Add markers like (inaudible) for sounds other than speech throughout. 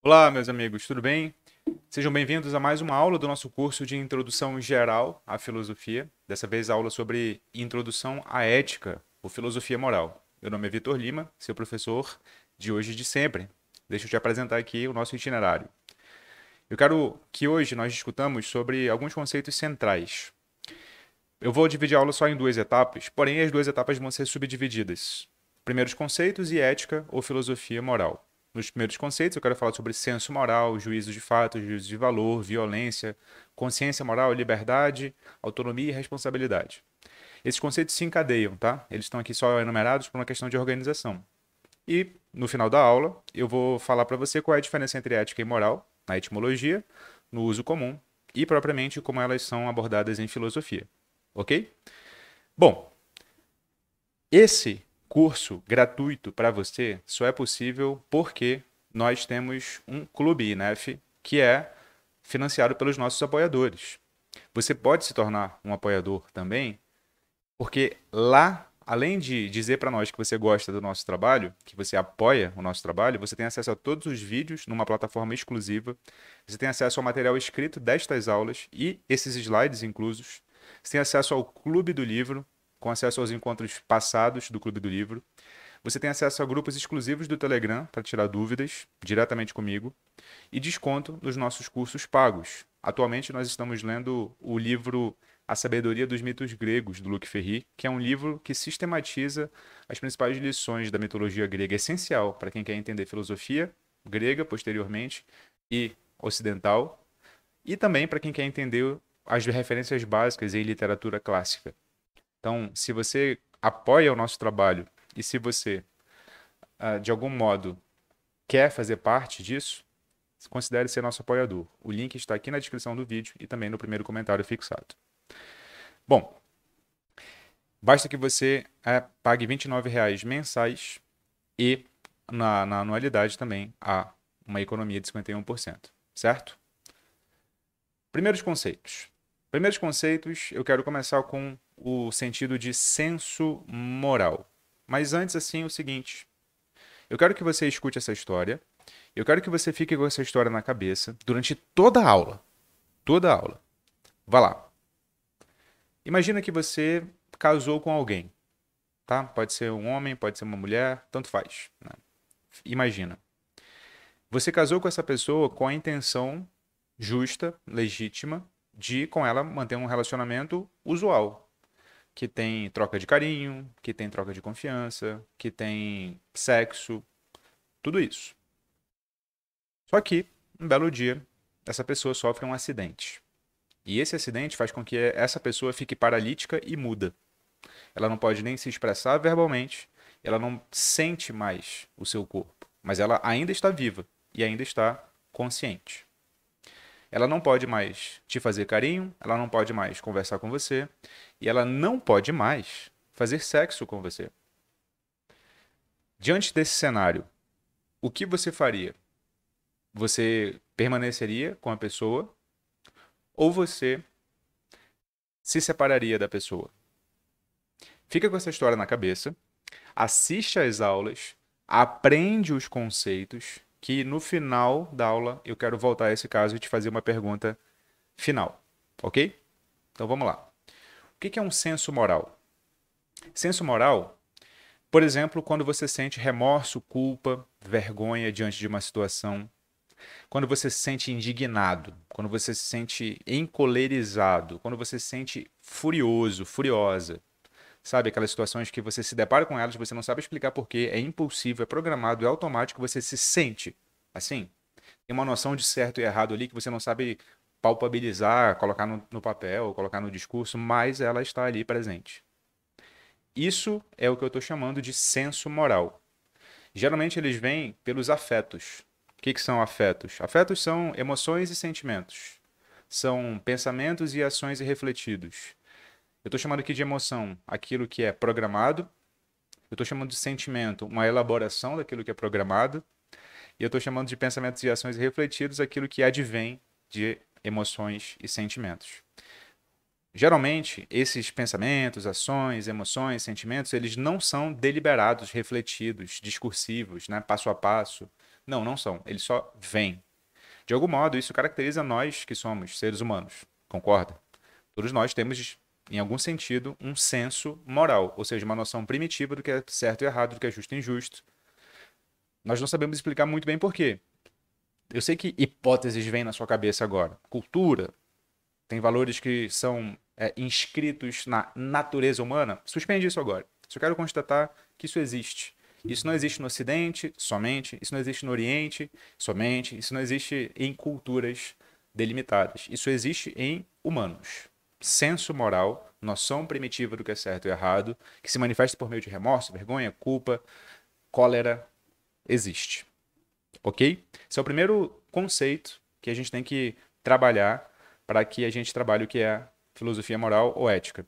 Olá, meus amigos, tudo bem? Sejam bem-vindos a mais uma aula do nosso curso de Introdução Geral à Filosofia. Dessa vez, a aula sobre Introdução à Ética ou Filosofia Moral. Meu nome é Vitor Lima, seu professor de hoje e de sempre. Deixa eu te apresentar aqui o nosso itinerário. Eu quero que hoje nós discutamos sobre alguns conceitos centrais. Eu vou dividir a aula só em duas etapas, porém as duas etapas vão ser subdivididas. Primeiros conceitos e ética ou filosofia moral. Nos primeiros conceitos, eu quero falar sobre senso moral, juízo de fato, juízo de valor, violência, consciência moral, liberdade, autonomia e responsabilidade. Esses conceitos se encadeiam, tá? Eles estão aqui só enumerados por uma questão de organização. E no final da aula, eu vou falar para você qual é a diferença entre ética e moral na etimologia, no uso comum e propriamente como elas são abordadas em filosofia. OK? Bom, esse curso gratuito para você só é possível porque nós temos um clube INEF que é financiado pelos nossos apoiadores. Você pode se tornar um apoiador também, porque lá, além de dizer para nós que você gosta do nosso trabalho, que você apoia o nosso trabalho, você tem acesso a todos os vídeos numa plataforma exclusiva, você tem acesso ao material escrito destas aulas e esses slides inclusos, você tem acesso ao clube do livro, com acesso aos encontros passados do Clube do Livro. Você tem acesso a grupos exclusivos do Telegram para tirar dúvidas diretamente comigo e desconto nos nossos cursos pagos. Atualmente nós estamos lendo o livro A Sabedoria dos Mitos Gregos do Luke Ferry, que é um livro que sistematiza as principais lições da mitologia grega, essencial para quem quer entender filosofia grega posteriormente e ocidental, e também para quem quer entender as referências básicas em literatura clássica. Então, se você apoia o nosso trabalho e se você, ah, de algum modo, quer fazer parte disso, considere ser nosso apoiador. O link está aqui na descrição do vídeo e também no primeiro comentário fixado. Bom, basta que você eh, pague R$ mensais e na, na, anualidade também há uma economia de 51%, certo? Primeiros conceitos. Primeiros conceitos, eu quero começar com o sentido de senso moral. Mas antes, assim, é o seguinte: eu quero que você escute essa história, eu quero que você fique com essa história na cabeça durante toda a aula. Toda a aula. Vá lá. Imagina que você casou com alguém, tá? Pode ser um homem, pode ser uma mulher, tanto faz. Né? Imagina. Você casou com essa pessoa com a intenção justa, legítima, de com ela manter um relacionamento usual, que tem troca de carinho, que tem troca de confiança, que tem sexo, tudo isso. Só que, um belo dia, essa pessoa sofre um acidente. E esse acidente faz com que essa pessoa fique paralítica e muda. Ela não pode nem se expressar verbalmente, ela não sente mais o seu corpo, mas ela ainda está viva e ainda está consciente ela não pode mais te fazer carinho, ela não pode mais conversar com você e ela não pode mais fazer sexo com você. Diante desse cenário, o que você faria? Você permaneceria com a pessoa ou você se separaria da pessoa? Fica com essa história na cabeça, assiste às aulas, aprende os conceitos que no final da aula eu quero voltar a esse caso e te fazer uma pergunta final, ok? Então vamos lá. O que é um senso moral? Senso moral, por exemplo, quando você sente remorso, culpa, vergonha diante de uma situação, quando você se sente indignado, quando você se sente encolerizado, quando você se sente furioso, furiosa, sabe? Aquelas situações que você se depara com elas, você não sabe explicar porquê, é impulsivo, é programado, é automático, você se sente assim. Tem uma noção de certo e errado ali que você não sabe palpabilizar, colocar no, no papel, colocar no discurso, mas ela está ali presente. Isso é o que eu estou chamando de senso moral. Geralmente eles vêm pelos afetos. O que, que são afetos? Afetos são emoções e sentimentos. São pensamentos e ações irrefletidos. Eu estou chamando aqui de emoção aquilo que é programado. Eu estou chamando de sentimento uma elaboração daquilo que é programado. E eu estou chamando de pensamentos e ações refletidos aquilo que advém de emoções e sentimentos. Geralmente, esses pensamentos, ações, emoções, sentimentos, eles não são deliberados, refletidos, discursivos, né? passo a passo. Não, não são. Eles só vêm. De algum modo, isso caracteriza nós que somos seres humanos. Concorda? Todos nós temos em algum sentido, um senso moral, ou seja, uma noção primitiva do que é certo e errado, do que é justo e injusto. Nós não sabemos explicar muito bem por quê. Eu sei que hipóteses vêm na sua cabeça agora. Cultura, tem valores que são é, inscritos na natureza humana. Suspende isso agora. Só quero constatar que isso existe. Isso não existe no Ocidente somente, isso não existe no Oriente somente, isso não existe em culturas delimitadas. Isso existe em humanos senso moral, noção primitiva do que é certo e errado, que se manifesta por meio de remorso, vergonha, culpa, cólera, existe. Ok? Esse é o primeiro conceito que a gente tem que trabalhar para que a gente trabalhe o que é filosofia moral ou ética.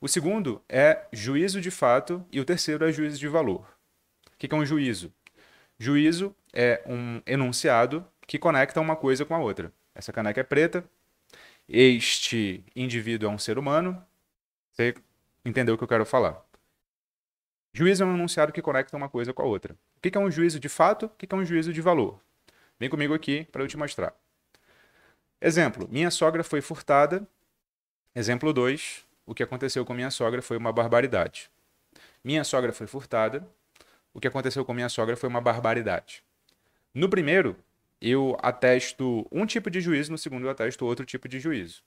O segundo é juízo de fato e o terceiro é juízo de valor. O que é um juízo? Juízo é um enunciado que conecta uma coisa com a outra. Essa caneca é preta, este indivíduo é um ser humano, você entendeu o que eu quero falar. Juízo é um enunciado que conecta uma coisa com a outra. O que é um juízo de fato? O que é um juízo de valor? Vem comigo aqui para eu te mostrar. Exemplo: minha sogra foi furtada. Exemplo 2: o que aconteceu com minha sogra foi uma barbaridade. Minha sogra foi furtada. O que aconteceu com minha sogra foi uma barbaridade. No primeiro, eu atesto um tipo de juízo, no segundo eu atesto outro tipo de juízo.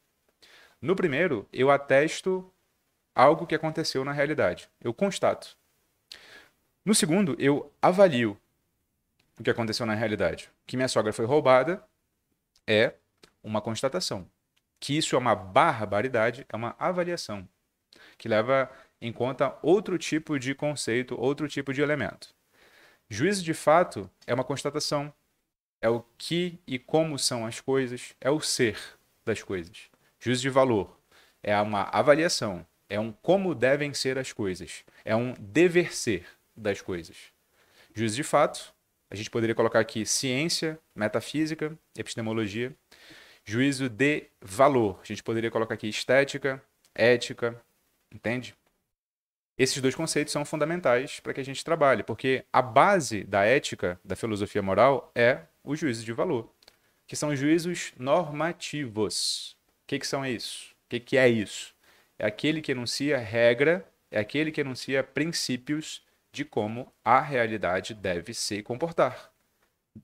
No primeiro, eu atesto algo que aconteceu na realidade. Eu constato. No segundo, eu avalio o que aconteceu na realidade. Que minha sogra foi roubada é uma constatação. Que isso é uma barbaridade, é uma avaliação. Que leva em conta outro tipo de conceito, outro tipo de elemento. Juízo de fato é uma constatação, é o que e como são as coisas, é o ser das coisas. Juízo de valor é uma avaliação, é um como devem ser as coisas, é um dever ser das coisas. Juízo de fato, a gente poderia colocar aqui ciência, metafísica, epistemologia. Juízo de valor, a gente poderia colocar aqui estética, ética, entende? Esses dois conceitos são fundamentais para que a gente trabalhe, porque a base da ética, da filosofia moral, é os juízo de valor, que são juízos normativos. O que, que são isso? O que, que é isso? É aquele que enuncia regra, é aquele que enuncia princípios de como a realidade deve se comportar.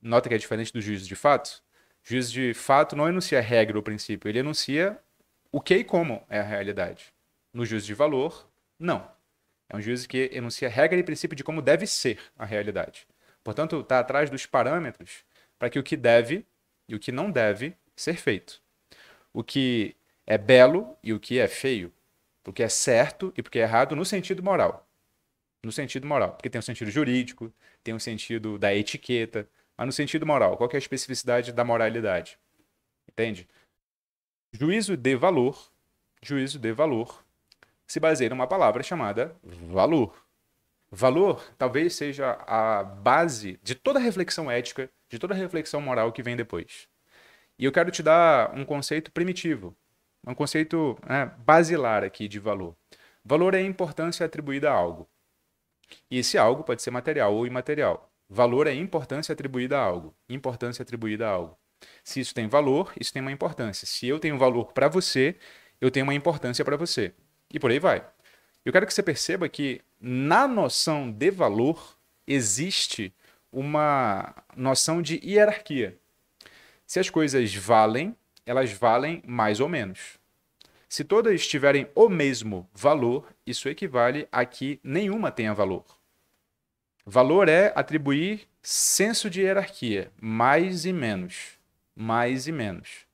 Nota que é diferente do juízo de fato. juízo de fato não enuncia regra ou princípio, ele enuncia o que e como é a realidade. No juízo de valor, não. É um juízo que enuncia regra e princípio de como deve ser a realidade. Portanto, está atrás dos parâmetros para que o que deve e o que não deve ser feito. O que é belo e o que é feio. O que é certo e o que é errado no sentido moral. No sentido moral. Porque tem o um sentido jurídico, tem o um sentido da etiqueta, mas no sentido moral. Qual é a especificidade da moralidade? Entende? Juízo de valor, juízo de valor, se baseia numa palavra chamada valor. Valor talvez seja a base de toda reflexão ética, de toda reflexão moral que vem depois. E eu quero te dar um conceito primitivo, um conceito né, basilar aqui de valor. Valor é a importância atribuída a algo. E esse algo pode ser material ou imaterial. Valor é a importância atribuída a algo. Importância atribuída a algo. Se isso tem valor, isso tem uma importância. Se eu tenho valor para você, eu tenho uma importância para você. E por aí vai. Eu quero que você perceba que na noção de valor existe uma noção de hierarquia. Se as coisas valem, elas valem mais ou menos. Se todas tiverem o mesmo valor, isso equivale a que nenhuma tenha valor. Valor é atribuir senso de hierarquia, mais e menos, mais e menos.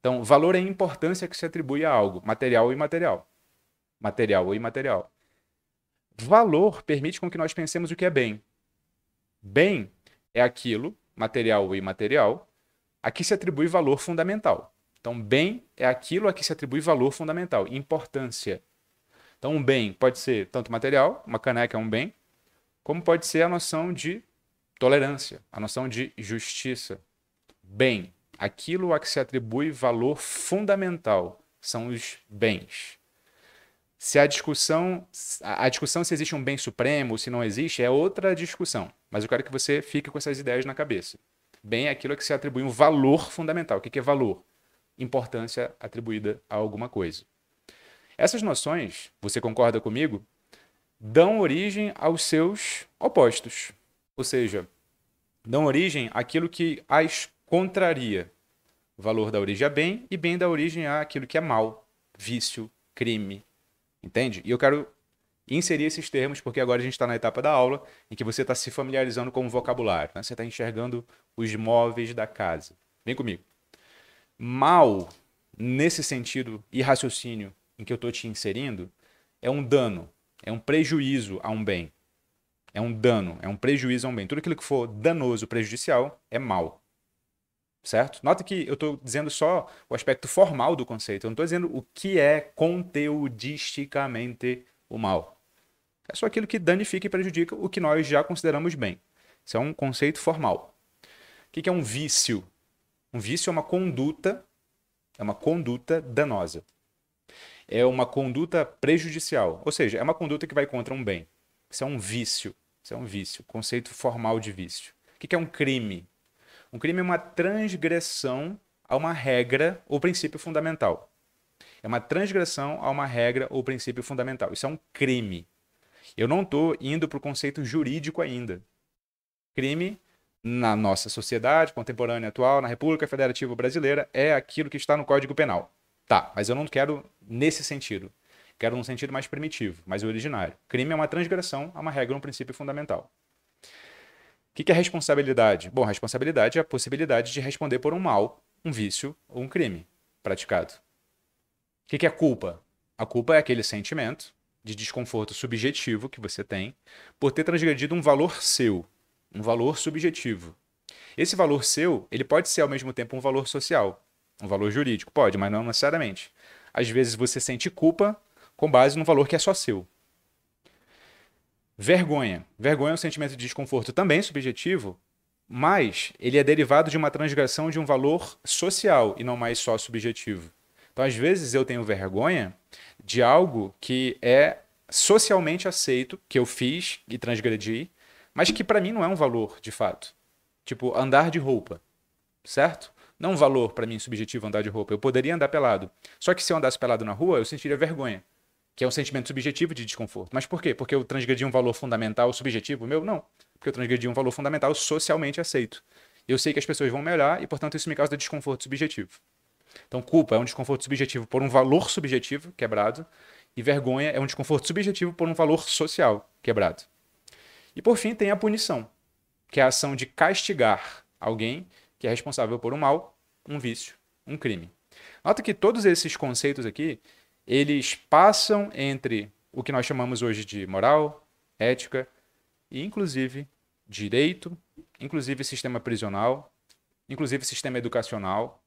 Então, valor é a importância que se atribui a algo, material ou imaterial. Material ou imaterial. Valor permite com que nós pensemos o que é bem. Bem é aquilo, material ou imaterial, a que se atribui valor fundamental. Então, bem é aquilo a que se atribui valor fundamental, importância. Então, um bem pode ser tanto material, uma caneca é um bem, como pode ser a noção de tolerância, a noção de justiça. Bem, aquilo a que se atribui valor fundamental são os bens. Se a discussão, a discussão se existe um bem supremo, se não existe, é outra discussão. Mas eu quero que você fique com essas ideias na cabeça. Bem é aquilo que se atribui um valor fundamental. O que é valor? Importância atribuída a alguma coisa. Essas noções, você concorda comigo, dão origem aos seus opostos. Ou seja, dão origem àquilo que as contraria. Valor da origem a bem e bem da origem àquilo que é mal, vício, crime, Entende? E eu quero inserir esses termos, porque agora a gente está na etapa da aula em que você está se familiarizando com o vocabulário, né? você está enxergando os móveis da casa. Vem comigo. Mal, nesse sentido e raciocínio em que eu estou te inserindo, é um dano, é um prejuízo a um bem. É um dano, é um prejuízo a um bem. Tudo aquilo que for danoso, prejudicial, é mal certo? Nota que eu estou dizendo só o aspecto formal do conceito, eu não estou dizendo o que é conteudisticamente o mal. É só aquilo que danifica e prejudica o que nós já consideramos bem. Isso é um conceito formal. O que é um vício? Um vício é uma conduta, é uma conduta danosa. É uma conduta prejudicial, ou seja, é uma conduta que vai contra um bem. Isso é um vício. Isso é um vício, conceito formal de vício. O que é um crime? Um crime é uma transgressão a uma regra ou princípio fundamental. É uma transgressão a uma regra ou princípio fundamental. Isso é um crime. Eu não estou indo para o conceito jurídico ainda. Crime, na nossa sociedade contemporânea atual, na República Federativa Brasileira, é aquilo que está no Código Penal. Tá, mas eu não quero nesse sentido. Quero num sentido mais primitivo, mais originário. Crime é uma transgressão a uma regra ou um princípio fundamental que, que é responsabilidade? Bom, responsabilidade é a possibilidade de responder por um mal, um vício ou um crime praticado. O que, que é culpa? A culpa é aquele sentimento de desconforto subjetivo que você tem por ter transgredido um valor seu, um valor subjetivo. Esse valor seu, ele pode ser ao mesmo tempo um valor social, um valor jurídico, pode, mas não necessariamente. Às vezes você sente culpa com base num valor que é só seu. Vergonha. Vergonha é um sentimento de desconforto também subjetivo, mas ele é derivado de uma transgressão de um valor social e não mais só subjetivo. Então, às vezes, eu tenho vergonha de algo que é socialmente aceito, que eu fiz e transgredi, mas que para mim não é um valor de fato. Tipo, andar de roupa, certo? Não um valor para mim subjetivo andar de roupa. Eu poderia andar pelado. Só que se eu andasse pelado na rua, eu sentiria vergonha que é um sentimento subjetivo de desconforto. Mas por quê? Porque eu transgredi um valor fundamental subjetivo meu? Não. Porque eu transgredi um valor fundamental socialmente aceito. Eu sei que as pessoas vão me olhar e, portanto, isso me causa desconforto subjetivo. Então, culpa é um desconforto subjetivo por um valor subjetivo quebrado, e vergonha é um desconforto subjetivo por um valor social quebrado. E por fim, tem a punição, que é a ação de castigar alguém que é responsável por um mal, um vício, um crime. Nota que todos esses conceitos aqui eles passam entre o que nós chamamos hoje de moral, ética e, inclusive, direito, inclusive sistema prisional, inclusive sistema educacional.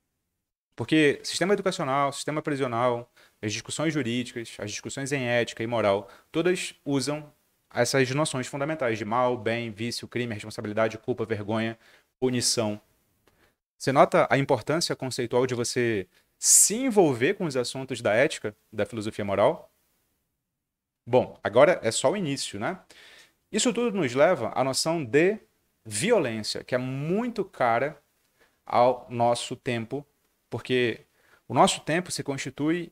Porque sistema educacional, sistema prisional, as discussões jurídicas, as discussões em ética e moral, todas usam essas noções fundamentais de mal, bem, vício, crime, responsabilidade, culpa, vergonha, punição. Você nota a importância conceitual de você se envolver com os assuntos da ética, da filosofia moral? Bom, agora é só o início, né? Isso tudo nos leva à noção de violência, que é muito cara ao nosso tempo, porque o nosso tempo se constitui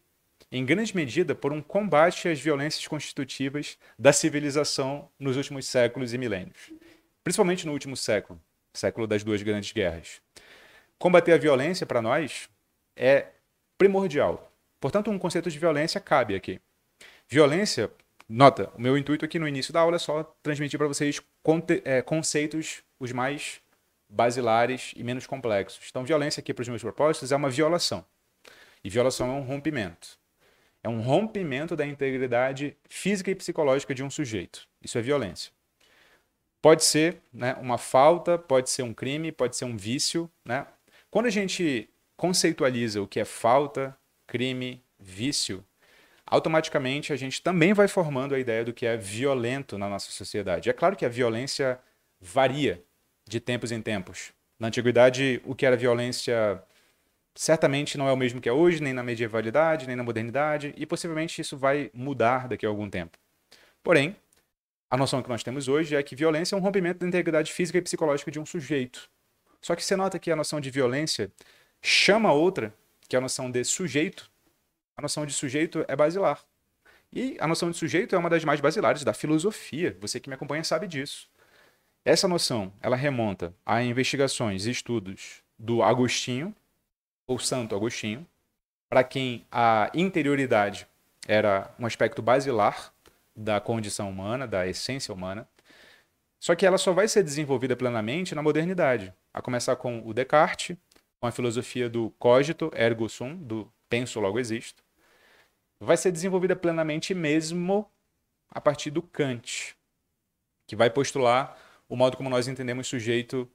em grande medida por um combate às violências constitutivas da civilização nos últimos séculos e milênios, principalmente no último século, século das duas grandes guerras. Combater a violência para nós é primordial. Portanto, um conceito de violência cabe aqui. Violência, nota, o meu intuito aqui no início da aula é só transmitir para vocês é, conceitos os mais basilares e menos complexos. Então, violência aqui para os meus propósitos é uma violação. E violação é um rompimento. É um rompimento da integridade física e psicológica de um sujeito. Isso é violência. Pode ser né, uma falta, pode ser um crime, pode ser um vício. Né? Quando a gente conceitualiza o que é falta, crime, vício, automaticamente a gente também vai formando a ideia do que é violento na nossa sociedade. É claro que a violência varia de tempos em tempos. Na antiguidade, o que era violência certamente não é o mesmo que é hoje, nem na medievalidade, nem na modernidade, e possivelmente isso vai mudar daqui a algum tempo. Porém, a noção que nós temos hoje é que violência é um rompimento da integridade física e psicológica de um sujeito. Só que você nota que a noção de violência chama outra, que é a noção de sujeito. A noção de sujeito é basilar. E a noção de sujeito é uma das mais basilares da filosofia. Você que me acompanha sabe disso. Essa noção, ela remonta a investigações e estudos do Agostinho, ou Santo Agostinho, para quem a interioridade era um aspecto basilar da condição humana, da essência humana. Só que ela só vai ser desenvolvida plenamente na modernidade, a começar com o Descartes, com a filosofia do cogito ergo sum, do penso logo existo, vai ser desenvolvida plenamente mesmo a partir do Kant, que vai postular o modo como nós entendemos sujeito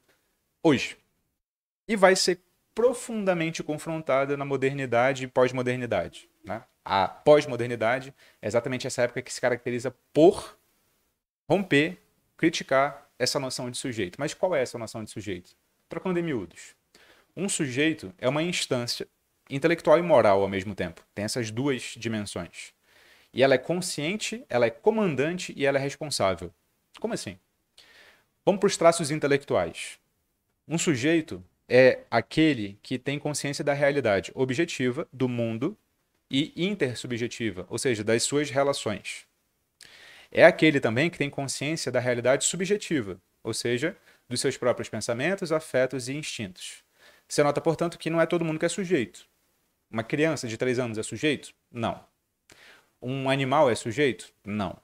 hoje. E vai ser profundamente confrontada na modernidade e pós-modernidade. Né? A pós-modernidade é exatamente essa época que se caracteriza por romper, criticar essa noção de sujeito. Mas qual é essa noção de sujeito? Trocando em miúdos. Um sujeito é uma instância intelectual e moral ao mesmo tempo. Tem essas duas dimensões. E ela é consciente, ela é comandante e ela é responsável. Como assim? Vamos para os traços intelectuais. Um sujeito é aquele que tem consciência da realidade objetiva do mundo e intersubjetiva, ou seja, das suas relações. É aquele também que tem consciência da realidade subjetiva, ou seja, dos seus próprios pensamentos, afetos e instintos. Você nota, portanto, que não é todo mundo que é sujeito. Uma criança de 3 anos é sujeito? Não. Um animal é sujeito? Não.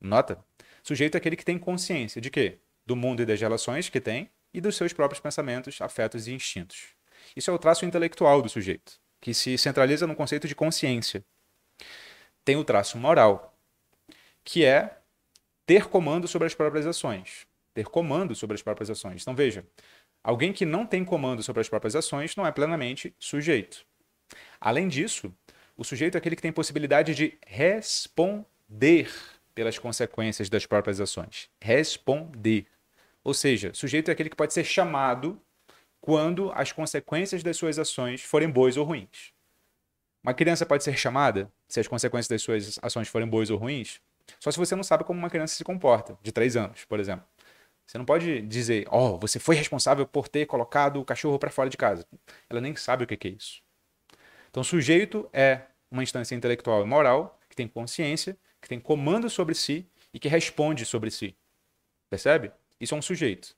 Nota? Sujeito é aquele que tem consciência de quê? Do mundo e das relações que tem e dos seus próprios pensamentos, afetos e instintos. Isso é o traço intelectual do sujeito, que se centraliza no conceito de consciência. Tem o traço moral, que é ter comando sobre as próprias ações. Ter comando sobre as próprias ações. Então veja, Alguém que não tem comando sobre as próprias ações não é plenamente sujeito. Além disso, o sujeito é aquele que tem possibilidade de responder pelas consequências das próprias ações. Responder. Ou seja, sujeito é aquele que pode ser chamado quando as consequências das suas ações forem boas ou ruins. Uma criança pode ser chamada se as consequências das suas ações forem boas ou ruins, só se você não sabe como uma criança se comporta, de 3 anos, por exemplo. Você não pode dizer, ó, oh, você foi responsável por ter colocado o cachorro para fora de casa. Ela nem sabe o que é isso. Então, sujeito é uma instância intelectual e moral que tem consciência, que tem comando sobre si e que responde sobre si. Percebe? Isso é um sujeito.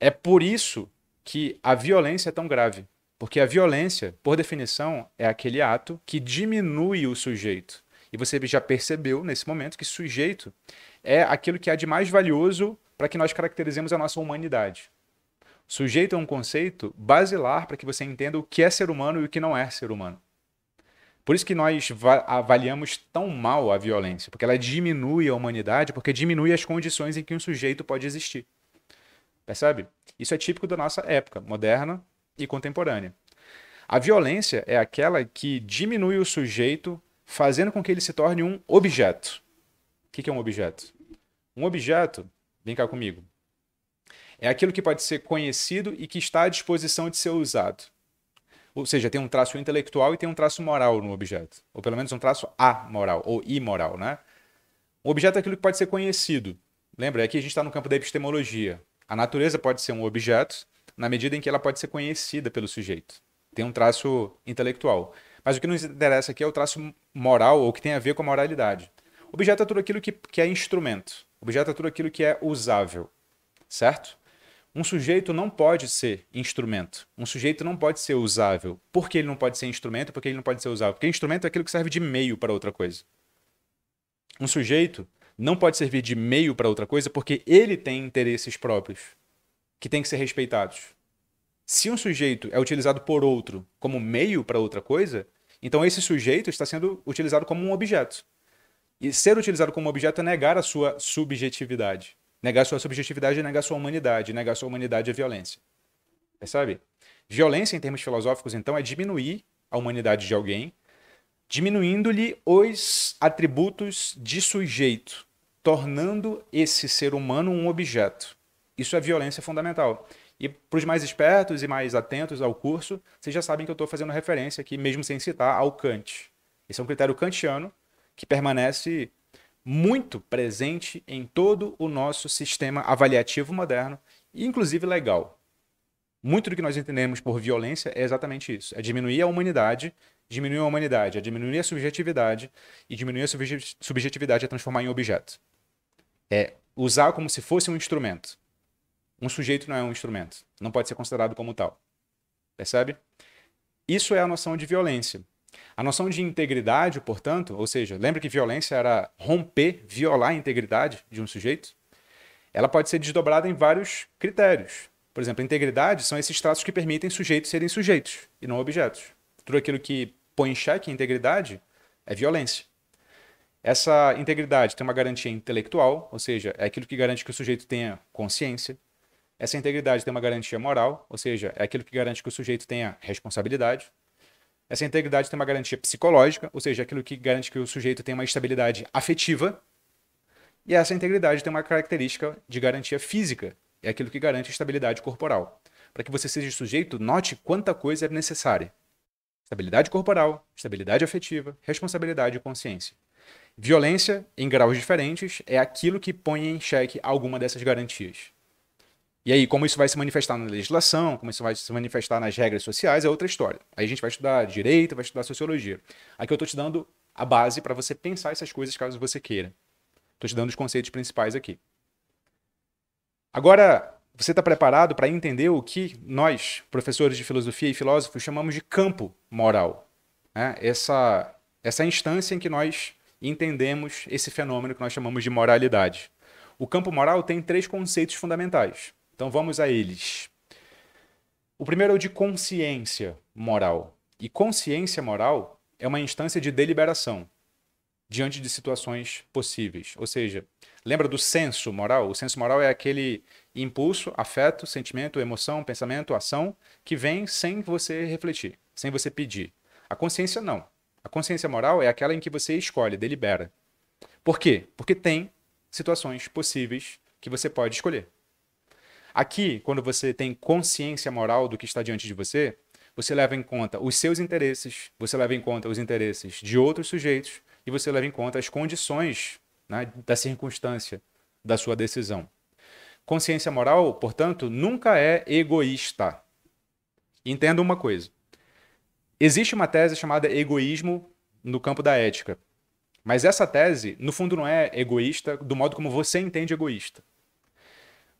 É por isso que a violência é tão grave. Porque a violência, por definição, é aquele ato que diminui o sujeito. E você já percebeu nesse momento que sujeito é aquilo que há de mais valioso para que nós caracterizemos a nossa humanidade. Sujeito é um conceito basilar para que você entenda o que é ser humano e o que não é ser humano. Por isso que nós avaliamos tão mal a violência, porque ela diminui a humanidade, porque diminui as condições em que um sujeito pode existir. Percebe? Isso é típico da nossa época, moderna e contemporânea. A violência é aquela que diminui o sujeito, fazendo com que ele se torne um objeto. O que é um objeto? Um objeto Vem cá comigo. É aquilo que pode ser conhecido e que está à disposição de ser usado. Ou seja, tem um traço intelectual e tem um traço moral no objeto. Ou pelo menos um traço amoral ou imoral, né? O objeto é aquilo que pode ser conhecido. Lembra? Aqui a gente está no campo da epistemologia. A natureza pode ser um objeto na medida em que ela pode ser conhecida pelo sujeito. Tem um traço intelectual. Mas o que nos interessa aqui é o traço moral ou que tem a ver com a moralidade. Objeto é tudo aquilo que, que é instrumento. Objeto é tudo aquilo que é usável, certo? Um sujeito não pode ser instrumento. Um sujeito não pode ser usável. Por que ele não pode ser instrumento? Porque ele não pode ser usável. Porque instrumento é aquilo que serve de meio para outra coisa. Um sujeito não pode servir de meio para outra coisa porque ele tem interesses próprios que têm que ser respeitados. Se um sujeito é utilizado por outro como meio para outra coisa, então esse sujeito está sendo utilizado como um objeto. E ser utilizado como objeto é negar a sua subjetividade. Negar sua subjetividade é negar sua humanidade. Negar sua humanidade é violência. Percebe? Violência, em termos filosóficos, então, é diminuir a humanidade de alguém, diminuindo-lhe os atributos de sujeito, tornando esse ser humano um objeto. Isso é violência fundamental. E para os mais espertos e mais atentos ao curso, vocês já sabem que eu estou fazendo referência aqui, mesmo sem citar, ao Kant. Esse é um critério kantiano que permanece muito presente em todo o nosso sistema avaliativo moderno, inclusive legal. Muito do que nós entendemos por violência é exatamente isso: é diminuir a humanidade, diminuir a humanidade, é diminuir a subjetividade, e diminuir a subjetividade é transformar em objeto. É usar como se fosse um instrumento. Um sujeito não é um instrumento, não pode ser considerado como tal. Percebe? Isso é a noção de violência. A noção de integridade, portanto, ou seja, lembra que violência era romper, violar a integridade de um sujeito? Ela pode ser desdobrada em vários critérios. Por exemplo, integridade são esses traços que permitem sujeitos serem sujeitos e não objetos. Tudo aquilo que põe em xeque a integridade é violência. Essa integridade tem uma garantia intelectual, ou seja, é aquilo que garante que o sujeito tenha consciência. Essa integridade tem uma garantia moral, ou seja, é aquilo que garante que o sujeito tenha responsabilidade. Essa integridade tem uma garantia psicológica, ou seja, aquilo que garante que o sujeito tem uma estabilidade afetiva. E essa integridade tem uma característica de garantia física, é aquilo que garante estabilidade corporal. Para que você seja sujeito, note quanta coisa é necessária: estabilidade corporal, estabilidade afetiva, responsabilidade e consciência. Violência, em graus diferentes, é aquilo que põe em xeque alguma dessas garantias. E aí, como isso vai se manifestar na legislação, como isso vai se manifestar nas regras sociais, é outra história. Aí a gente vai estudar direito, vai estudar sociologia. Aqui eu estou te dando a base para você pensar essas coisas caso você queira. Estou te dando os conceitos principais aqui. Agora, você está preparado para entender o que nós, professores de filosofia e filósofos, chamamos de campo moral? Né? Essa, essa instância em que nós entendemos esse fenômeno que nós chamamos de moralidade. O campo moral tem três conceitos fundamentais. Então vamos a eles. O primeiro é o de consciência moral. E consciência moral é uma instância de deliberação diante de situações possíveis. Ou seja, lembra do senso moral? O senso moral é aquele impulso, afeto, sentimento, emoção, pensamento, ação que vem sem você refletir, sem você pedir. A consciência não. A consciência moral é aquela em que você escolhe, delibera. Por quê? Porque tem situações possíveis que você pode escolher. Aqui, quando você tem consciência moral do que está diante de você, você leva em conta os seus interesses, você leva em conta os interesses de outros sujeitos e você leva em conta as condições né, da circunstância da sua decisão. Consciência moral, portanto, nunca é egoísta. Entenda uma coisa. Existe uma tese chamada egoísmo no campo da ética. Mas essa tese, no fundo, não é egoísta do modo como você entende egoísta.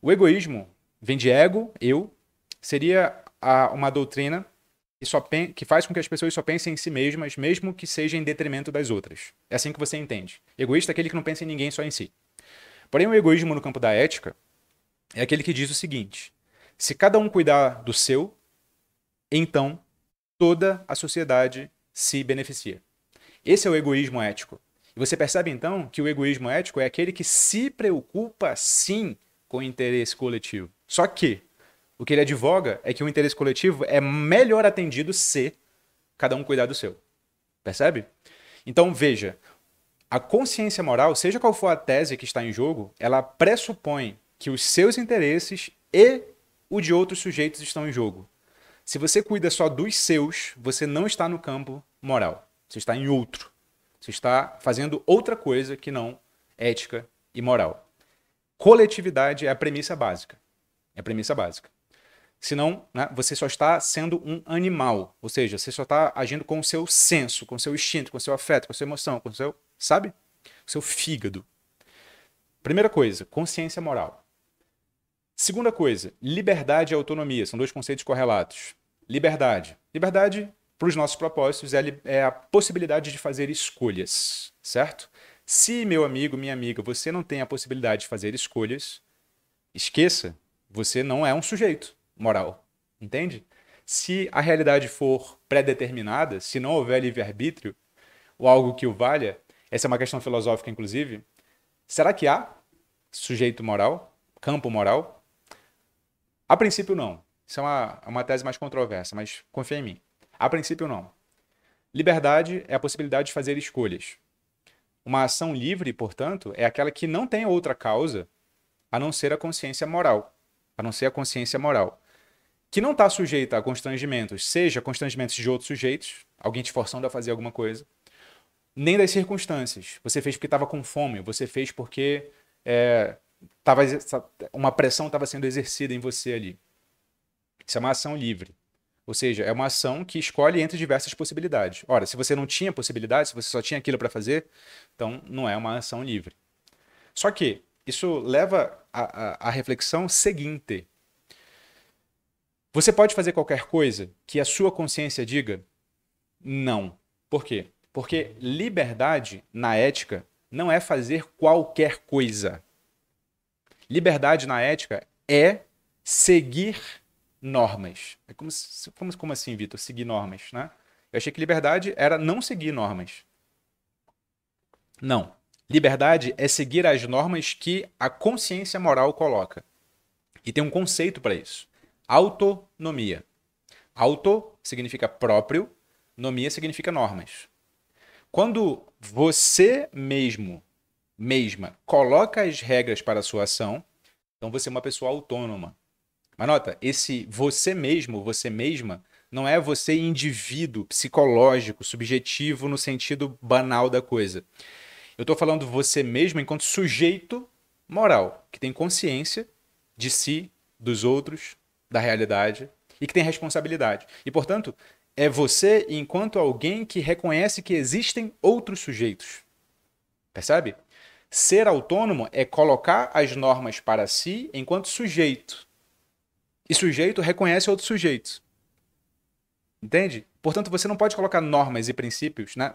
O egoísmo vem de ego, eu, seria a, uma doutrina que, só que faz com que as pessoas só pensem em si mesmas, mesmo que seja em detrimento das outras. É assim que você entende. Egoísta é aquele que não pensa em ninguém, só em si. Porém, o egoísmo no campo da ética é aquele que diz o seguinte: se cada um cuidar do seu, então toda a sociedade se beneficia. Esse é o egoísmo ético. E você percebe então que o egoísmo ético é aquele que se preocupa sim com o interesse coletivo. Só que o que ele advoga é que o interesse coletivo é melhor atendido se cada um cuidar do seu. Percebe? Então veja, a consciência moral, seja qual for a tese que está em jogo, ela pressupõe que os seus interesses e o de outros sujeitos estão em jogo. Se você cuida só dos seus, você não está no campo moral. Você está em outro. Você está fazendo outra coisa que não ética e moral coletividade é a premissa básica. É a premissa básica. Senão, né, você só está sendo um animal. Ou seja, você só está agindo com o seu senso, com o seu instinto, com o seu afeto, com a sua emoção, com o seu. Sabe? o seu fígado. Primeira coisa, consciência moral. Segunda coisa, liberdade e autonomia. São dois conceitos correlatos. Liberdade. Liberdade, para os nossos propósitos, é, é a possibilidade de fazer escolhas, certo? Se, meu amigo, minha amiga, você não tem a possibilidade de fazer escolhas, esqueça, você não é um sujeito moral. Entende? Se a realidade for pré-determinada, se não houver livre-arbítrio, ou algo que o valha, essa é uma questão filosófica, inclusive, será que há sujeito moral, campo moral? A princípio, não. Isso é uma, é uma tese mais controversa, mas confia em mim. A princípio, não. Liberdade é a possibilidade de fazer escolhas. Uma ação livre, portanto, é aquela que não tem outra causa a não ser a consciência moral, a não ser a consciência moral, que não está sujeita a constrangimentos, seja constrangimentos de outros sujeitos, alguém te forçando a fazer alguma coisa, nem das circunstâncias. Você fez porque estava com fome, você fez porque é, tava, uma pressão estava sendo exercida em você ali. Isso é uma ação livre. Ou seja, é uma ação que escolhe entre diversas possibilidades. Ora, se você não tinha possibilidade, se você só tinha aquilo para fazer, então não é uma ação livre. Só que isso leva à reflexão seguinte. Você pode fazer qualquer coisa que a sua consciência diga não. Por quê? Porque liberdade na ética não é fazer qualquer coisa. Liberdade na ética é seguir normas. É como, se, como, como assim, Vitor? Seguir normas, né? Eu achei que liberdade era não seguir normas. Não. Liberdade é seguir as normas que a consciência moral coloca. E tem um conceito para isso: autonomia. Auto significa próprio, nomia significa normas. Quando você mesmo, mesma, coloca as regras para a sua ação, então você é uma pessoa autônoma. Mas nota, esse você mesmo, você mesma, não é você indivíduo psicológico, subjetivo no sentido banal da coisa. Eu estou falando você mesmo enquanto sujeito moral, que tem consciência de si, dos outros, da realidade e que tem responsabilidade. E, portanto, é você enquanto alguém que reconhece que existem outros sujeitos. Percebe? Ser autônomo é colocar as normas para si enquanto sujeito e sujeito reconhece outros sujeitos. Entende? Portanto, você não pode colocar normas e princípios, né?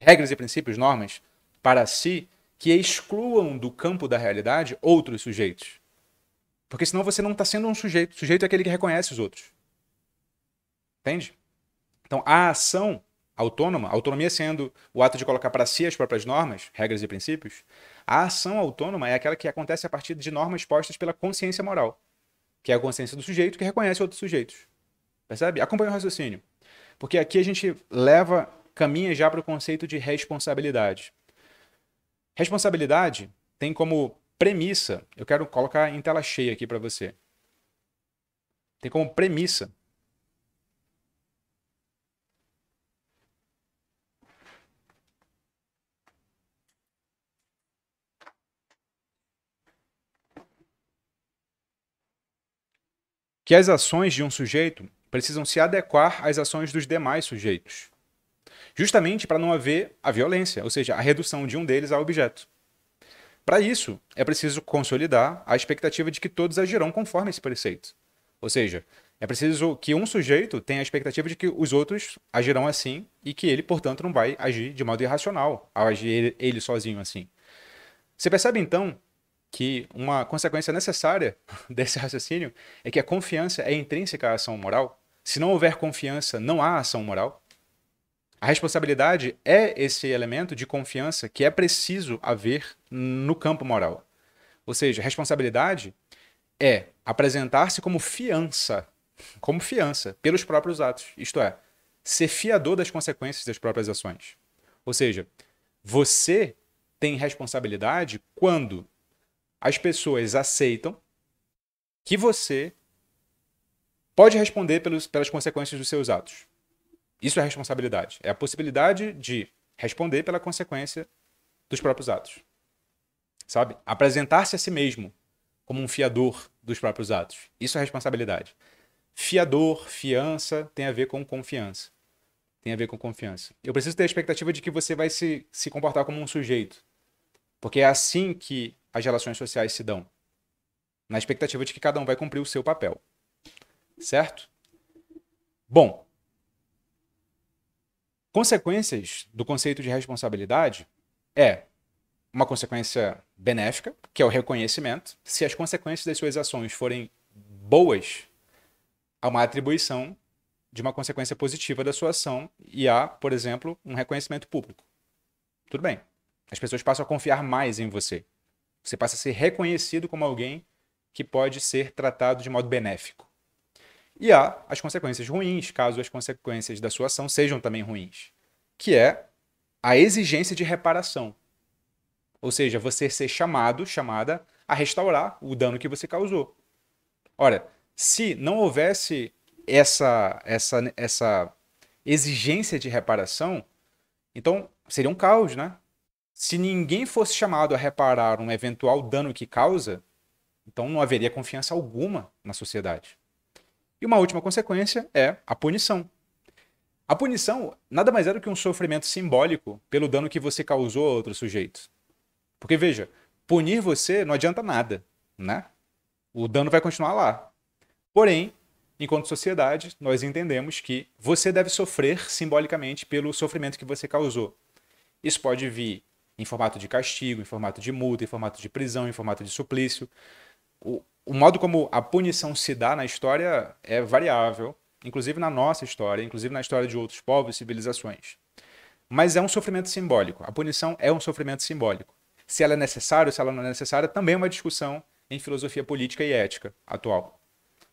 regras e princípios, normas, para si que excluam do campo da realidade outros sujeitos. Porque senão você não está sendo um sujeito. O sujeito é aquele que reconhece os outros. Entende? Então, a ação autônoma, autonomia sendo o ato de colocar para si as próprias normas, regras e princípios, a ação autônoma é aquela que acontece a partir de normas postas pela consciência moral que é a consciência do sujeito que reconhece outros sujeitos. Percebe? Acompanha o raciocínio. Porque aqui a gente leva, caminha já para o conceito de responsabilidade. Responsabilidade tem como premissa, eu quero colocar em tela cheia aqui para você. Tem como premissa que as ações de um sujeito precisam se adequar às ações dos demais sujeitos, justamente para não haver a violência, ou seja, a redução de um deles ao objeto. Para isso, é preciso consolidar a expectativa de que todos agirão conforme esse preceito. Ou seja, é preciso que um sujeito tenha a expectativa de que os outros agirão assim e que ele, portanto, não vai agir de modo irracional ao agir ele sozinho assim. Você percebe então que uma consequência necessária (laughs) desse raciocínio é que a confiança é intrínseca à ação moral. Se não houver confiança, não há ação moral. A responsabilidade é esse elemento de confiança que é preciso haver no campo moral. Ou seja, responsabilidade é apresentar-se como fiança, (laughs) como fiança pelos próprios atos, isto é, ser fiador das consequências das próprias ações. Ou seja, você tem responsabilidade quando as pessoas aceitam que você pode responder pelos, pelas consequências dos seus atos. Isso é responsabilidade. É a possibilidade de responder pela consequência dos próprios atos. Sabe? Apresentar-se a si mesmo como um fiador dos próprios atos. Isso é responsabilidade. Fiador, fiança, tem a ver com confiança. Tem a ver com confiança. Eu preciso ter a expectativa de que você vai se, se comportar como um sujeito. Porque é assim que as relações sociais se dão. Na expectativa de que cada um vai cumprir o seu papel. Certo? Bom, consequências do conceito de responsabilidade é uma consequência benéfica, que é o reconhecimento. Se as consequências das suas ações forem boas, há uma atribuição de uma consequência positiva da sua ação e há, por exemplo, um reconhecimento público. Tudo bem. As pessoas passam a confiar mais em você. Você passa a ser reconhecido como alguém que pode ser tratado de modo benéfico. E há as consequências ruins, caso as consequências da sua ação sejam também ruins, que é a exigência de reparação. Ou seja, você ser chamado, chamada a restaurar o dano que você causou. Ora, se não houvesse essa essa essa exigência de reparação, então seria um caos, né? Se ninguém fosse chamado a reparar um eventual dano que causa, então não haveria confiança alguma na sociedade. E uma última consequência é a punição. A punição nada mais é do que um sofrimento simbólico pelo dano que você causou a outro sujeito. Porque veja, punir você não adianta nada, né? O dano vai continuar lá. Porém, enquanto sociedade, nós entendemos que você deve sofrer simbolicamente pelo sofrimento que você causou. Isso pode vir em formato de castigo, em formato de multa, em formato de prisão, em formato de suplício. O, o modo como a punição se dá na história é variável, inclusive na nossa história, inclusive na história de outros povos e civilizações. Mas é um sofrimento simbólico. A punição é um sofrimento simbólico. Se ela é necessária ou se ela não é necessária, também é uma discussão em filosofia política e ética atual.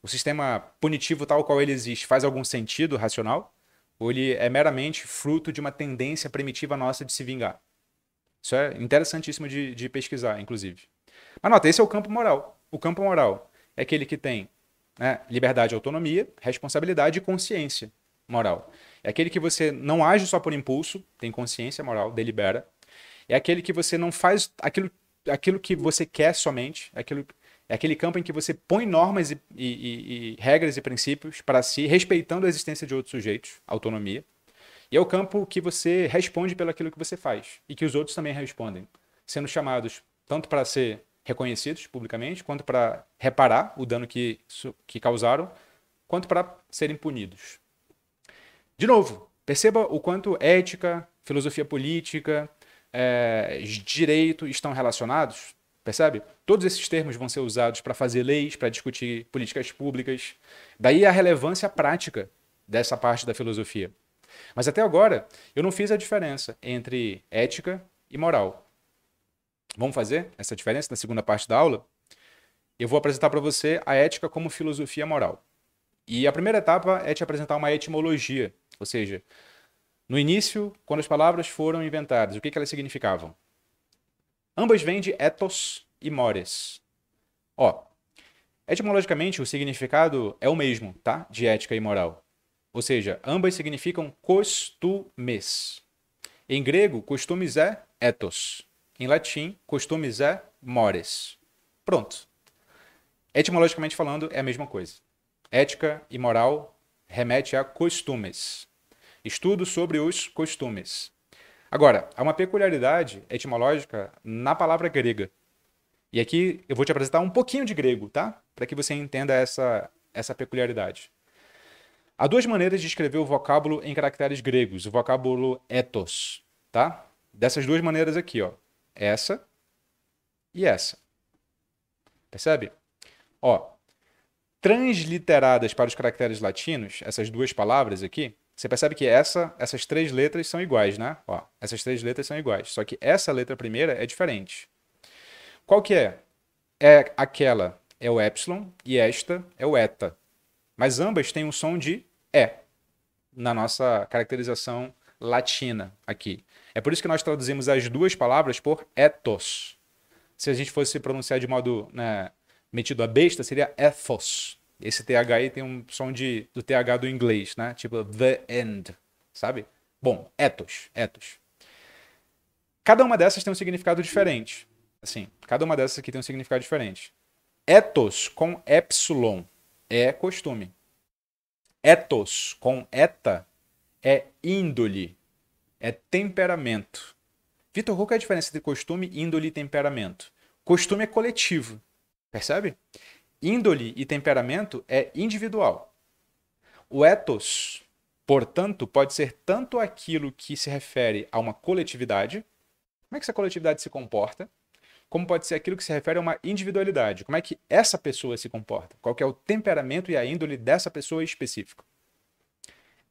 O sistema punitivo tal qual ele existe faz algum sentido racional? Ou ele é meramente fruto de uma tendência primitiva nossa de se vingar? Isso é interessantíssimo de, de pesquisar, inclusive. Mas nota, esse é o campo moral. O campo moral é aquele que tem né, liberdade, autonomia, responsabilidade e consciência moral. É aquele que você não age só por impulso, tem consciência moral, delibera. É aquele que você não faz aquilo, aquilo que você quer somente, é aquilo, é aquele campo em que você põe normas e, e, e regras e princípios para si, respeitando a existência de outros sujeitos, autonomia. E é o campo que você responde pelo aquilo que você faz e que os outros também respondem, sendo chamados tanto para ser reconhecidos publicamente, quanto para reparar o dano que, que causaram, quanto para serem punidos. De novo, perceba o quanto ética, filosofia política, é, direito estão relacionados, percebe? Todos esses termos vão ser usados para fazer leis, para discutir políticas públicas. Daí a relevância prática dessa parte da filosofia. Mas até agora, eu não fiz a diferença entre ética e moral. Vamos fazer essa diferença na segunda parte da aula? Eu vou apresentar para você a ética como filosofia moral. E a primeira etapa é te apresentar uma etimologia, ou seja, no início, quando as palavras foram inventadas, o que, que elas significavam? Ambas vêm de ethos e mores. Ó, etimologicamente o significado é o mesmo, tá? De ética e moral. Ou seja, ambas significam costumes. Em grego, costumes é ethos. Em latim, costumes é mores. Pronto. Etimologicamente falando, é a mesma coisa. Ética e moral remete a costumes. Estudo sobre os costumes. Agora, há uma peculiaridade etimológica na palavra grega. E aqui eu vou te apresentar um pouquinho de grego, tá? Para que você entenda essa, essa peculiaridade. Há duas maneiras de escrever o vocábulo em caracteres gregos, o vocábulo ethos, tá? Dessas duas maneiras aqui, ó. Essa e essa. Percebe? Ó, transliteradas para os caracteres latinos, essas duas palavras aqui, você percebe que essa, essas três letras são iguais, né? Ó, essas três letras são iguais, só que essa letra primeira é diferente. Qual que é? É aquela é o epsilon e esta é o eta. Mas ambas têm um som de E é, na nossa caracterização latina aqui. É por isso que nós traduzimos as duas palavras por ethos. Se a gente fosse pronunciar de modo né, metido a besta, seria ethos. Esse TH aí tem um som de, do TH do inglês, né? Tipo the end, sabe? Bom, ethos, ethos. Cada uma dessas tem um significado diferente. Assim, cada uma dessas aqui tem um significado diferente. Ethos com epsilon é costume. Etos com eta é índole, é temperamento. Vitor, qual é a diferença entre costume, índole e temperamento? Costume é coletivo, percebe? Índole e temperamento é individual. O ethos, portanto, pode ser tanto aquilo que se refere a uma coletividade, como é que essa coletividade se comporta, como pode ser aquilo que se refere a uma individualidade. Como é que essa pessoa se comporta? Qual é o temperamento e a índole dessa pessoa específica?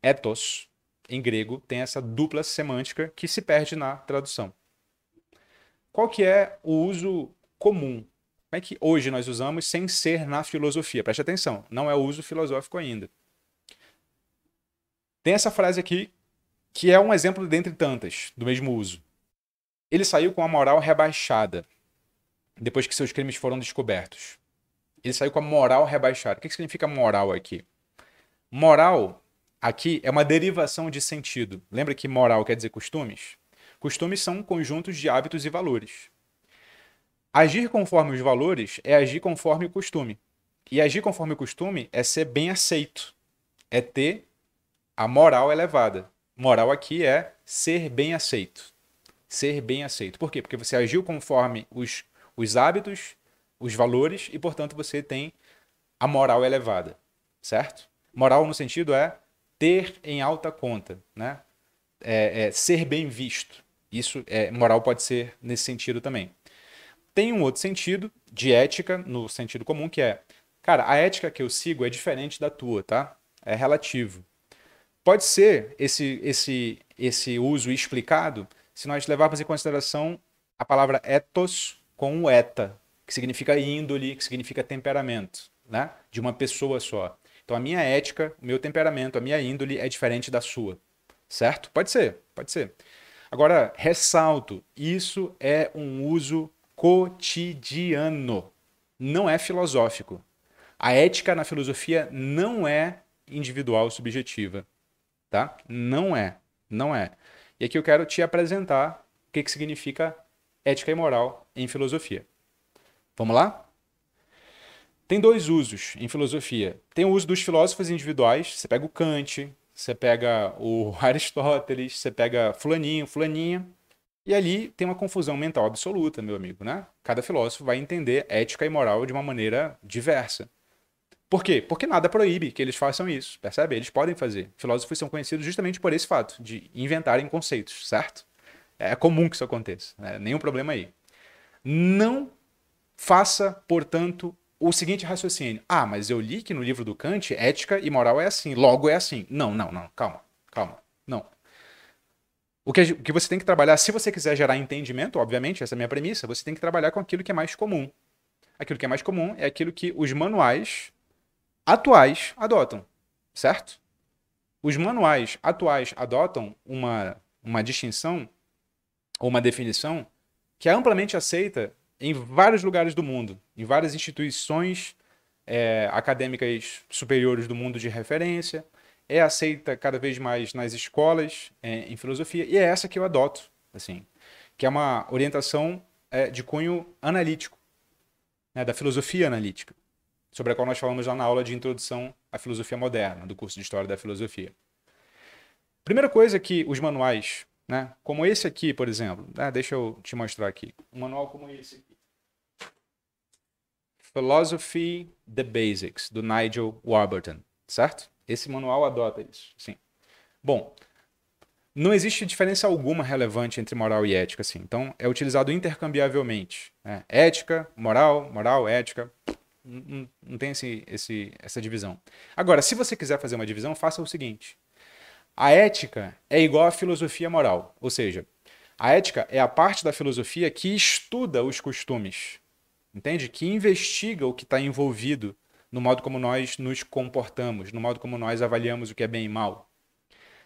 Ethos, em grego, tem essa dupla semântica que se perde na tradução. Qual que é o uso comum? Como é que hoje nós usamos sem ser na filosofia? Preste atenção, não é o uso filosófico ainda. Tem essa frase aqui, que é um exemplo dentre tantas, do mesmo uso. Ele saiu com a moral rebaixada depois que seus crimes foram descobertos. Ele saiu com a moral rebaixada. O que significa moral aqui? Moral aqui é uma derivação de sentido. Lembra que moral quer dizer costumes? Costumes são conjuntos de hábitos e valores. Agir conforme os valores é agir conforme o costume. E agir conforme o costume é ser bem aceito, é ter a moral elevada. Moral aqui é ser bem aceito. Ser bem aceito. Por quê? Porque você agiu conforme os os hábitos, os valores e, portanto, você tem a moral elevada, certo? Moral no sentido é ter em alta conta, né? É, é, ser bem visto. Isso é moral pode ser nesse sentido também. Tem um outro sentido de ética no sentido comum que é, cara, a ética que eu sigo é diferente da tua, tá? É relativo. Pode ser esse esse esse uso explicado se nós levarmos em consideração a palavra ethos com o eta, que significa índole, que significa temperamento, né? De uma pessoa só. Então a minha ética, o meu temperamento, a minha índole é diferente da sua. Certo? Pode ser, pode ser. Agora, ressalto, isso é um uso cotidiano, não é filosófico. A ética na filosofia não é individual subjetiva, tá? Não é, não é. E aqui eu quero te apresentar o que, que significa ética e moral em filosofia. Vamos lá? Tem dois usos em filosofia. Tem o uso dos filósofos individuais, você pega o Kant, você pega o (laughs) Aristóteles, você pega fulaninho, fulaninha, e ali tem uma confusão mental absoluta, meu amigo, né? Cada filósofo vai entender ética e moral de uma maneira diversa. Por quê? Porque nada proíbe que eles façam isso, percebe? Eles podem fazer. Filósofos são conhecidos justamente por esse fato, de inventarem conceitos, certo? É comum que isso aconteça, né? nenhum problema aí. Não faça, portanto, o seguinte raciocínio: ah, mas eu li que no livro do Kant ética e moral é assim, logo é assim. Não, não, não, calma, calma, não. O que, o que você tem que trabalhar, se você quiser gerar entendimento, obviamente, essa é a minha premissa, você tem que trabalhar com aquilo que é mais comum. Aquilo que é mais comum é aquilo que os manuais atuais adotam, certo? Os manuais atuais adotam uma, uma distinção ou uma definição que é amplamente aceita em vários lugares do mundo, em várias instituições é, acadêmicas superiores do mundo de referência, é aceita cada vez mais nas escolas é, em filosofia e é essa que eu adoto, assim, que é uma orientação é, de cunho analítico, né, da filosofia analítica, sobre a qual nós falamos já na aula de introdução à filosofia moderna do curso de história da filosofia. Primeira coisa que os manuais né? Como esse aqui, por exemplo. Ah, deixa eu te mostrar aqui. Um manual como esse aqui. Philosophy the Basics, do Nigel Warburton, certo? Esse manual adota isso, sim. Bom, não existe diferença alguma relevante entre moral e ética, assim. Então, é utilizado intercambiavelmente. Né? Ética, moral, moral, ética. Não, não, não tem esse, esse, essa divisão. Agora, se você quiser fazer uma divisão, faça o seguinte. A ética é igual à filosofia moral, ou seja, a ética é a parte da filosofia que estuda os costumes, entende? Que investiga o que está envolvido no modo como nós nos comportamos, no modo como nós avaliamos o que é bem e mal.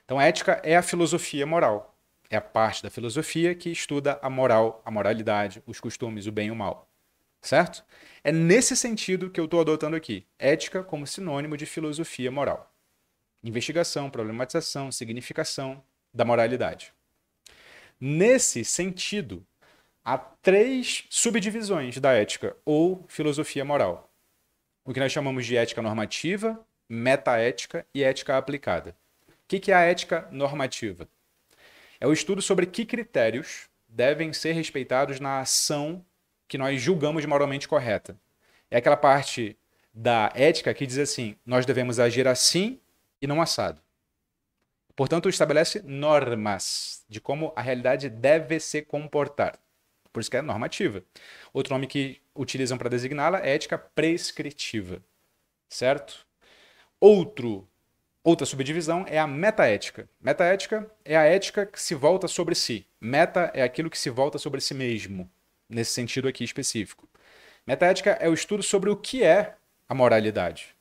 Então, a ética é a filosofia moral, é a parte da filosofia que estuda a moral, a moralidade, os costumes, o bem e o mal. Certo? É nesse sentido que eu estou adotando aqui ética como sinônimo de filosofia moral investigação, problematização, significação da moralidade. Nesse sentido, há três subdivisões da ética ou filosofia moral. O que nós chamamos de ética normativa, metaética e ética aplicada. O que é a ética normativa? É o estudo sobre que critérios devem ser respeitados na ação que nós julgamos moralmente correta. É aquela parte da ética que diz assim: nós devemos agir assim e não assado. Portanto, estabelece normas de como a realidade deve se comportar. Por isso que é normativa. Outro nome que utilizam para designá-la é ética prescritiva. Certo? Outro, outra subdivisão é a metaética. Metaética é a ética que se volta sobre si. Meta é aquilo que se volta sobre si mesmo, nesse sentido aqui específico. Metaética é o estudo sobre o que é a moralidade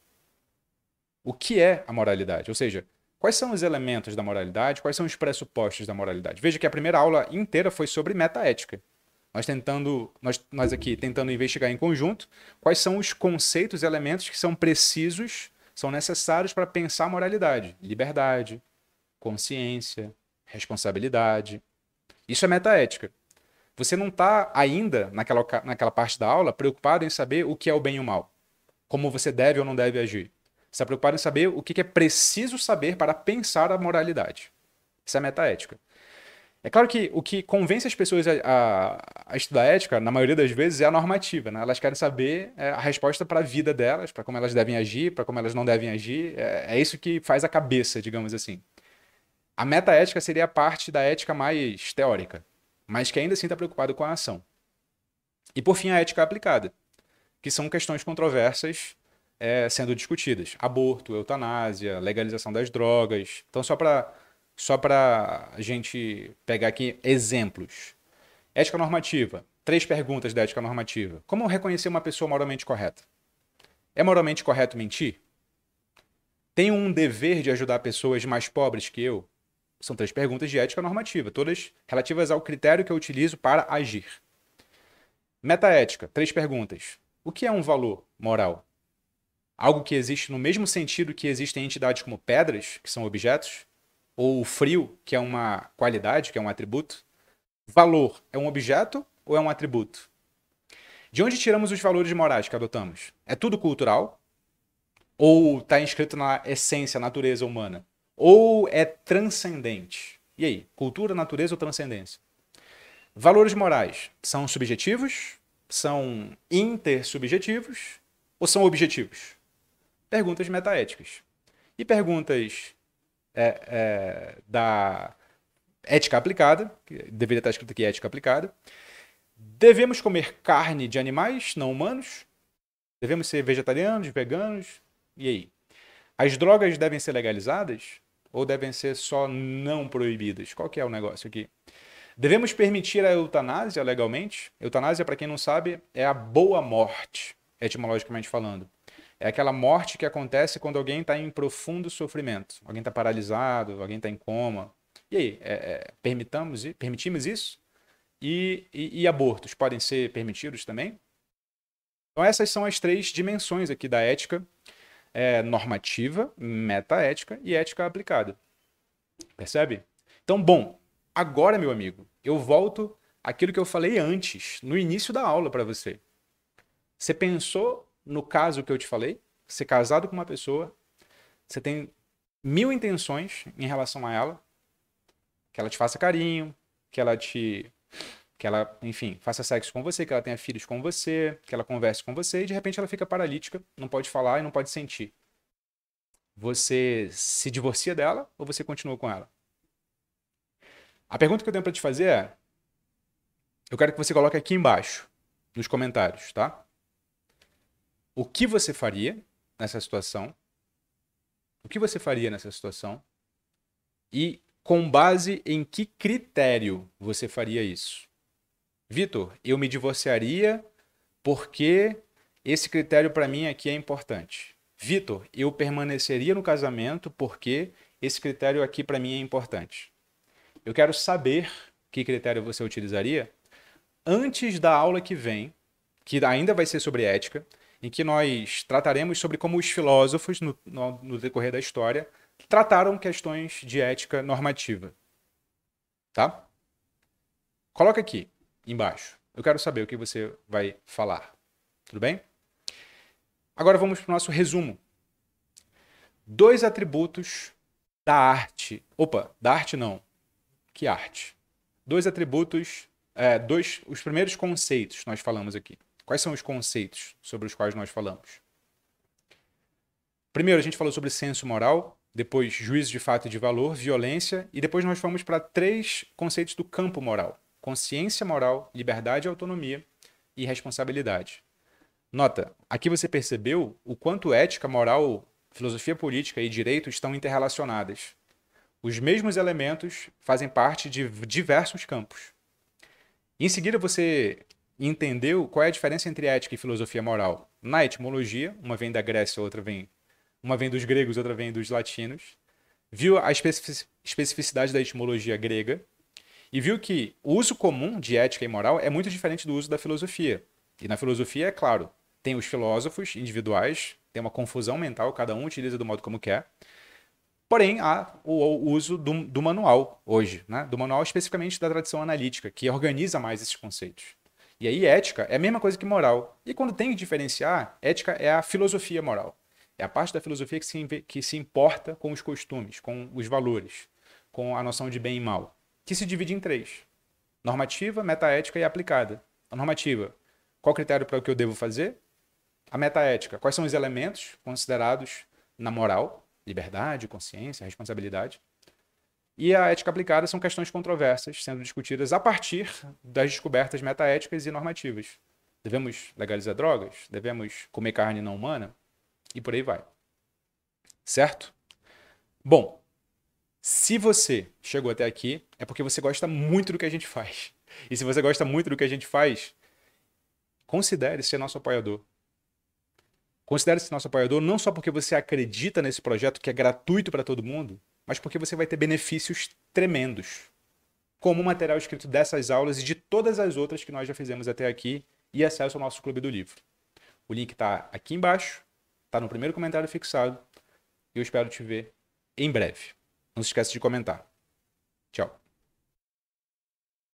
o que é a moralidade, ou seja, quais são os elementos da moralidade, quais são os pressupostos da moralidade. Veja que a primeira aula inteira foi sobre metaética. Nós tentando, nós, nós aqui tentando investigar em conjunto quais são os conceitos e elementos que são precisos, são necessários para pensar a moralidade, liberdade, consciência, responsabilidade. Isso é metaética. Você não está ainda, naquela, naquela parte da aula, preocupado em saber o que é o bem e o mal, como você deve ou não deve agir. Está preocupado em saber o que é preciso saber para pensar a moralidade. Isso é metaética. É claro que o que convence as pessoas a, a, a, estudar ética, na maioria das vezes, é a normativa. Né? Elas querem saber é, a resposta para a vida delas, para como elas devem agir, para como elas não devem agir. É, é, isso que faz a cabeça, digamos assim. A metaética seria a parte da ética mais teórica, mas que ainda assim está preocupado com a ação. E por fim, a ética aplicada, que são questões controversas é, sendo discutidas. Aborto, eutanásia, legalização das drogas. Então, só para só para a gente pegar aqui exemplos. Ética normativa. Três perguntas da ética normativa. Como reconhecer uma pessoa moralmente correta? É moralmente correto mentir? Tenho um dever de ajudar pessoas mais pobres que eu? São três perguntas de ética normativa, todas relativas ao critério que eu utilizo para agir. Metaética, três perguntas. O que é um valor moral? algo que existe no mesmo sentido que existem entidades como pedras, que são objetos, ou frio, que é uma qualidade, que é um atributo? Valor é um objeto ou é um atributo? De onde tiramos os valores morais que adotamos? É tudo cultural? Ou está inscrito na essência, natureza humana? Ou é transcendente? E aí, cultura, natureza ou transcendência? Valores morais são subjetivos? São intersubjetivos? Ou são objetivos? perguntas metaéticas. E perguntas é, é, da ética aplicada, que deveria estar escrito aqui ética aplicada. Devemos comer carne de animais não humanos? Devemos ser vegetarianos, veganos? E aí? As drogas devem ser legalizadas ou devem ser só não proibidas? Qual que é o negócio aqui? Devemos permitir a eutanásia legalmente? Eutanásia, para quem não sabe, é a boa morte, etimologicamente falando. É aquela morte que acontece quando alguém está em profundo sofrimento. Alguém está paralisado, alguém está em coma. E aí, é, é, permitamos, permitimos isso? E, e, e abortos podem ser permitidos também? Então, essas são as três dimensões aqui da ética é, normativa, metaética e ética aplicada. Percebe? Então, bom, agora, meu amigo, eu volto àquilo que eu falei antes, no início da aula para você. Você pensou no caso que eu te falei, ser casado com uma pessoa, você tem mil intenções em relação a ela, que ela te faça carinho, que ela te que ela, enfim, faça sexo com você, que ela tenha filhos com você, que ela converse com você e de repente ela fica paralítica, não pode falar e não pode sentir. Você se divorcia dela ou você continua com ela? A pergunta que eu tenho para te fazer é: eu quero que você coloque aqui embaixo, nos comentários, tá? o que você faria nessa situação, o que você faria nessa situação e com base em que critério você faria isso. Vitor, eu me divorciaria porque esse critério para mim aqui é importante. Vitor, eu permaneceria no casamento porque esse critério aqui para mim é importante. Eu quero saber que critério você utilizaria antes da aula que vem, que ainda vai ser sobre ética, em que nós trataremos sobre como os filósofos, no, no, no decorrer da história, trataram questões de ética normativa. Tá? Coloca aqui, embaixo. Eu quero saber o que você vai falar. Tudo bem? Agora vamos para o nosso resumo. Dois atributos da arte. Opa, da arte não. Que arte? Dois atributos, é, dois, os primeiros conceitos nós falamos aqui. Quais são os conceitos sobre os quais nós falamos? Primeiro, a gente falou sobre senso moral, depois juízo de fato e de valor, violência, e depois nós fomos para três conceitos do campo moral: consciência moral, liberdade e autonomia e responsabilidade. Nota, aqui você percebeu o quanto ética, moral, filosofia política e direito estão interrelacionadas. Os mesmos elementos fazem parte de diversos campos. Em seguida, você entendeu qual é a diferença entre ética e filosofia moral na etimologia, uma vem da Grécia, outra vem, uma vem dos gregos, outra vem dos latinos, viu a especificidade da etimologia grega e viu que o uso comum de ética e moral é muito diferente do uso da filosofia. E na filosofia, é claro, tem os filósofos individuais, tem uma confusão mental, cada um utiliza do modo como quer. Porém, há o, uso do, do manual hoje, né? do manual especificamente da tradição analítica, que organiza mais esses conceitos. E aí, ética é a mesma coisa que moral. E quando tem que diferenciar, ética é a filosofia moral. É a parte da filosofia que se, que se importa com os costumes, com os valores, com a noção de bem e mal, que se divide em três: normativa, metaética e aplicada. A normativa, qual critério para o que eu devo fazer? A metaética, quais são os elementos considerados na moral? Liberdade, consciência, responsabilidade. E a ética aplicada são questões controversas sendo discutidas a partir das descobertas metaéticas e normativas. Devemos legalizar drogas? Devemos comer carne não humana? E por aí vai. Certo? Bom, se você chegou até aqui, é porque você gosta muito do que a gente faz. E se você gosta muito do que a gente faz, considere ser nosso apoiador. Considere ser nosso apoiador não só porque você acredita nesse projeto que é gratuito para todo mundo, mas porque você vai ter benefícios tremendos, como o material escrito dessas aulas e de todas as outras que nós já fizemos até aqui e acesso ao nosso Clube do Livro. O link está aqui embaixo, está no primeiro comentário fixado. e Eu espero te ver em breve. Não se esqueça de comentar. Tchau.